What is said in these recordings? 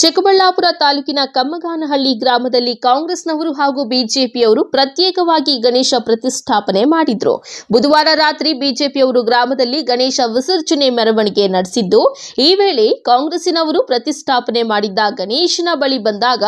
ಚಿಕ್ಕಬಳ್ಳಾಪುರ ತಾಲೂಕಿನ ಕಮ್ಮಗಾನಹಳ್ಳಿ ಗ್ರಾಮದಲ್ಲಿ ಕಾಂಗ್ರೆಸ್ನವರು ಹಾಗೂ ಬಿಜೆಪಿಯವರು ಪ್ರತ್ಯೇಕವಾಗಿ ಗಣೇಶ ಪ್ರತಿಷ್ಠಾಪನೆ ಮಾಡಿದ್ರು ಬುಧವಾರ ರಾತ್ರಿ ಬಿಜೆಪಿಯವರು ಗ್ರಾಮದಲ್ಲಿ ಗಣೇಶ ವಿಸರ್ಜನೆ ಮೆರವಣಿಗೆ ನಡೆಸಿದ್ದು ಈ ವೇಳೆ ಕಾಂಗ್ರೆಸ್ಸಿನವರು ಪ್ರತಿಷ್ಠಾಪನೆ ಮಾಡಿದ್ದ ಗಣೇಶನ ಬಳಿ ಬಂದಾಗ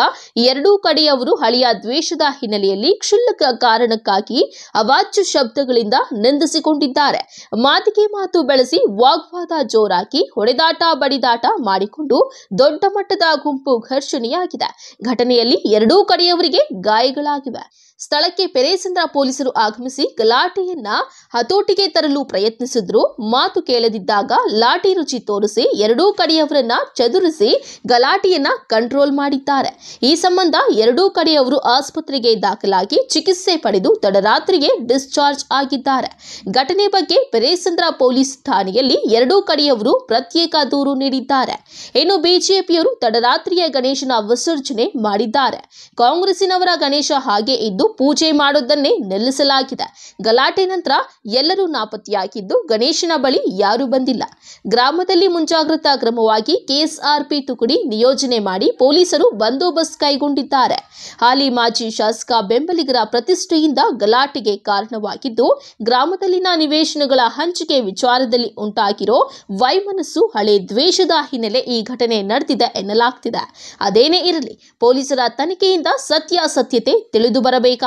ಎರಡೂ ಕಡೆಯವರು ಹಳೆಯ ದ್ವೇಷದ ಹಿನ್ನೆಲೆಯಲ್ಲಿ ಕ್ಷುಲ್ಲಕ ಕಾರಣಕ್ಕಾಗಿ ಅವಾಚ್ಯ ಶಬ್ದಗಳಿಂದ ನಿಂದಿಸಿಕೊಂಡಿದ್ದಾರೆ ಮಾತಿಗೆ ಮಾತು ಬೆಳೆಸಿ ವಾಗ್ವಾದ ಜೋರಾಗಿ ಹೊಡೆದಾಟ ಬಡಿದಾಟ ಮಾಡಿಕೊಂಡು ದೊಡ್ಡ ಮಟ್ಟದ ಗುಂಪು ಘರ್ಷಣೆಯಾಗಿದೆ ಘಟನೆಯಲ್ಲಿ ಎರಡೂ ಕಡೆಯವರಿಗೆ ಗಾಯಗಳಾಗಿವೆ ಸ್ಥಳಕ್ಕೆ ಪೆರೇಸಂದ್ರ ಪೊಲೀಸರು ಆಗಮಿಸಿ ಗಲಾಟೆಯನ್ನ ಹತೋಟಿಗೆ ತರಲು ಪ್ರಯತ್ನಿಸಿದ್ರು ಮಾತು ಕೇಳದಿದ್ದಾಗ ಲಾಠಿ ರುಚಿ ತೋರಿಸಿ ಎರಡೂ ಕಡೆಯವರನ್ನ ಚದುರಿಸಿ ಗಲಾಟೆಯನ್ನ ಕಂಟ್ರೋಲ್ ಮಾಡಿದ್ದಾರೆ ಈ ಸಂಬಂಧ ಎರಡೂ ಕಡೆಯವರು ಆಸ್ಪತ್ರೆಗೆ ದಾಖಲಾಗಿ ಚಿಕಿತ್ಸೆ ಪಡೆದು ತಡರಾತ್ರಿಗೆ ಡಿಸ್ಚಾರ್ಜ್ ಆಗಿದ್ದಾರೆ ಘಟನೆ ಬಗ್ಗೆ ಪೆರೇಸಂದ್ರ ಪೊಲೀಸ್ ಠಾಣೆಯಲ್ಲಿ ಎರಡೂ ಕಡೆಯವರು ಪ್ರತ್ಯೇಕ ದೂರು ನೀಡಿದ್ದಾರೆ ಇನ್ನು ಬಿಜೆಪಿಯವರು ತಡರಾತ್ರಿಯ ಗಣೇಶನ ವಿಸರ್ಜನೆ ಮಾಡಿದ್ದಾರೆ ಕಾಂಗ್ರೆಸ್ಸಿನವರ ಗಣೇಶ ಹಾಗೆ ಇದ್ದು ಪೂಜೆ ಮಾಡುವುದನ್ನೇ ನಿಲ್ಲಿಸಲಾಗಿದೆ ಗಲಾಟೆ ನಂತರ ಎಲ್ಲರೂ ನಾಪತ್ತೆಯಾಗಿದ್ದು ಗಣೇಶನ ಬಳಿ ಯಾರೂ ಬಂದಿಲ್ಲ ಗ್ರಾಮದಲ್ಲಿ ಮುಂಜಾಗ್ರತಾ ಕ್ರಮವಾಗಿ ಕೆಎಸ್ಆರ್ಪಿ ತುಕಡಿ ನಿಯೋಜನೆ ಮಾಡಿ ಪೊಲೀಸರು ಬಂದೋಬಸ್ತ್ ಕೈಗೊಂಡಿದ್ದಾರೆ ಹಾಲಿ ಮಾಜಿ ಶಾಸಕ ಬೆಂಬಲಿಗರ ಪ್ರತಿಷ್ಠೆಯಿಂದ ಗಲಾಟೆಗೆ ಕಾರಣವಾಗಿದ್ದು ಗ್ರಾಮದಲ್ಲಿನ ನಿವೇಶನಗಳ ಹಂಚಿಕೆ ವಿಚಾರದಲ್ಲಿ ಉಂಟಾಗಿರೋ ವೈಮನಸ್ಸು ಹಳೆ ದ್ವೇಷದ ಹಿನ್ನೆಲೆ ಈ ಘಟನೆ ನಡೆದಿದೆ ಎನ್ನಲಾಗ್ತಿದೆ ಅದೇನೇ ಇರಲಿ ಪೊಲೀಸರ ತನಿಖೆಯಿಂದ ಸತ್ಯಾಸತ್ಯತೆ ತಿಳಿದು ಬರಬೇಕು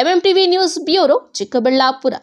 MM TV news bureau Chikkaballapur